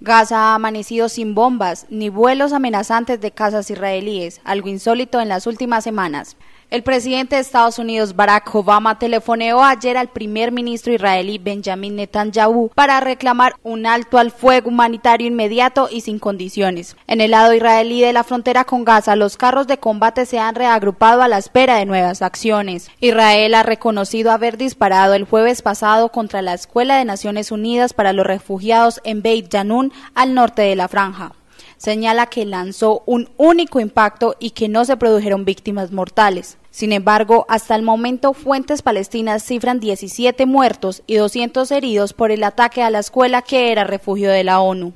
Gaza ha amanecido sin bombas ni vuelos amenazantes de casas israelíes, algo insólito en las últimas semanas. El presidente de Estados Unidos Barack Obama telefoneó ayer al primer ministro israelí Benjamin Netanyahu para reclamar un alto al fuego humanitario inmediato y sin condiciones. En el lado israelí de la frontera con Gaza, los carros de combate se han reagrupado a la espera de nuevas acciones. Israel ha reconocido haber disparado el jueves pasado contra la Escuela de Naciones Unidas para los Refugiados en Beit Yanun, al norte de la franja señala que lanzó un único impacto y que no se produjeron víctimas mortales. Sin embargo, hasta el momento fuentes palestinas cifran 17 muertos y 200 heridos por el ataque a la escuela que era refugio de la ONU.